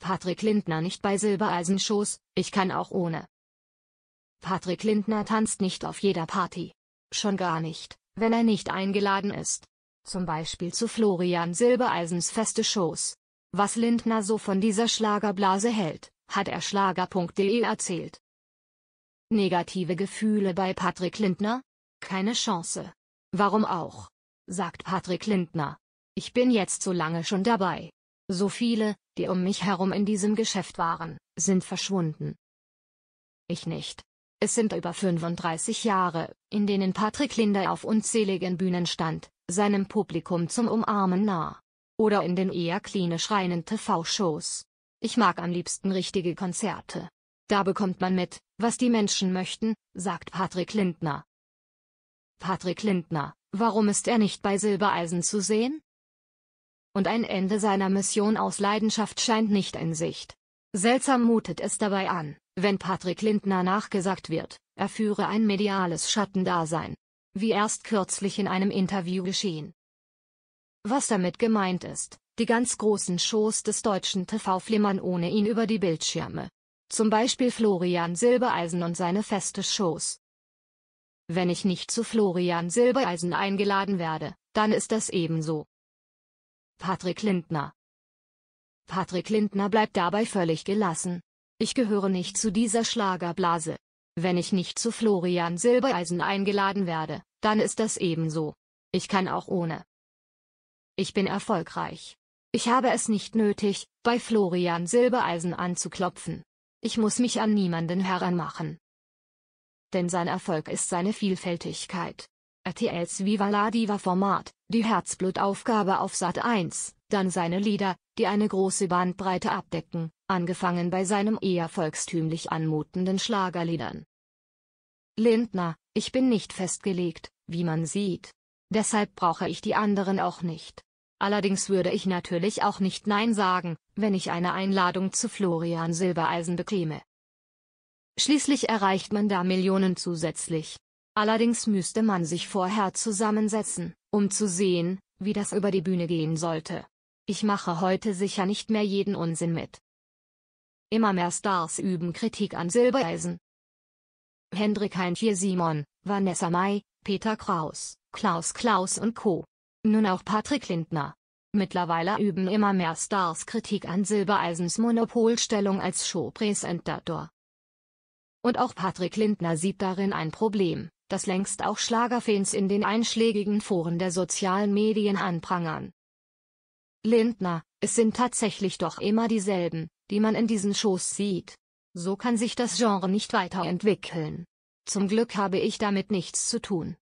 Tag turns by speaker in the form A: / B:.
A: Patrick Lindner nicht bei Silbereisenshows, ich kann auch ohne. Patrick Lindner tanzt nicht auf jeder Party. Schon gar nicht, wenn er nicht eingeladen ist. Zum Beispiel zu Florian Silbereisens feste Shows. Was Lindner so von dieser Schlagerblase hält, hat er schlager.de erzählt. Negative Gefühle bei Patrick Lindner? Keine Chance. Warum auch? sagt Patrick Lindner. Ich bin jetzt so lange schon dabei. So viele, die um mich herum in diesem Geschäft waren, sind verschwunden. Ich nicht. Es sind über 35 Jahre, in denen Patrick Linder auf unzähligen Bühnen stand, seinem Publikum zum Umarmen nah. Oder in den eher klinisch reinen TV-Shows. Ich mag am liebsten richtige Konzerte. Da bekommt man mit, was die Menschen möchten, sagt Patrick Lindner. Patrick Lindner, warum ist er nicht bei Silbereisen zu sehen? und ein Ende seiner Mission aus Leidenschaft scheint nicht in Sicht. Seltsam mutet es dabei an, wenn Patrick Lindner nachgesagt wird, er führe ein mediales Schattendasein. Wie erst kürzlich in einem Interview geschehen. Was damit gemeint ist, die ganz großen Shows des deutschen TV flimmern ohne ihn über die Bildschirme. Zum Beispiel Florian Silbereisen und seine feste Shows. Wenn ich nicht zu Florian Silbereisen eingeladen werde, dann ist das ebenso. Patrick Lindner. Patrick Lindner bleibt dabei völlig gelassen. Ich gehöre nicht zu dieser Schlagerblase. Wenn ich nicht zu Florian Silbereisen eingeladen werde, dann ist das ebenso. Ich kann auch ohne. Ich bin erfolgreich. Ich habe es nicht nötig, bei Florian Silbereisen anzuklopfen. Ich muss mich an niemanden heranmachen. Denn sein Erfolg ist seine Vielfältigkeit. RTLs Viva la Diva Format, die Herzblutaufgabe auf Sat 1, dann seine Lieder, die eine große Bandbreite abdecken, angefangen bei seinem eher volkstümlich anmutenden Schlagerliedern. Lindner, ich bin nicht festgelegt, wie man sieht. Deshalb brauche ich die anderen auch nicht. Allerdings würde ich natürlich auch nicht Nein sagen, wenn ich eine Einladung zu Florian Silbereisen bekäme. Schließlich erreicht man da Millionen zusätzlich, Allerdings müsste man sich vorher zusammensetzen, um zu sehen, wie das über die Bühne gehen sollte. Ich mache heute sicher nicht mehr jeden Unsinn mit. Immer mehr Stars üben Kritik an Silbereisen. Hendrik Heintje Simon, Vanessa May, Peter Kraus, Klaus Klaus und Co. Nun auch Patrick Lindner. Mittlerweile üben immer mehr Stars Kritik an Silbereisens Monopolstellung als Showpräsentator. Und auch Patrick Lindner sieht darin ein Problem das längst auch Schlagerfans in den einschlägigen Foren der sozialen Medien anprangern. Lindner, es sind tatsächlich doch immer dieselben, die man in diesen Shows sieht. So kann sich das Genre nicht weiterentwickeln. Zum Glück habe ich damit nichts zu tun.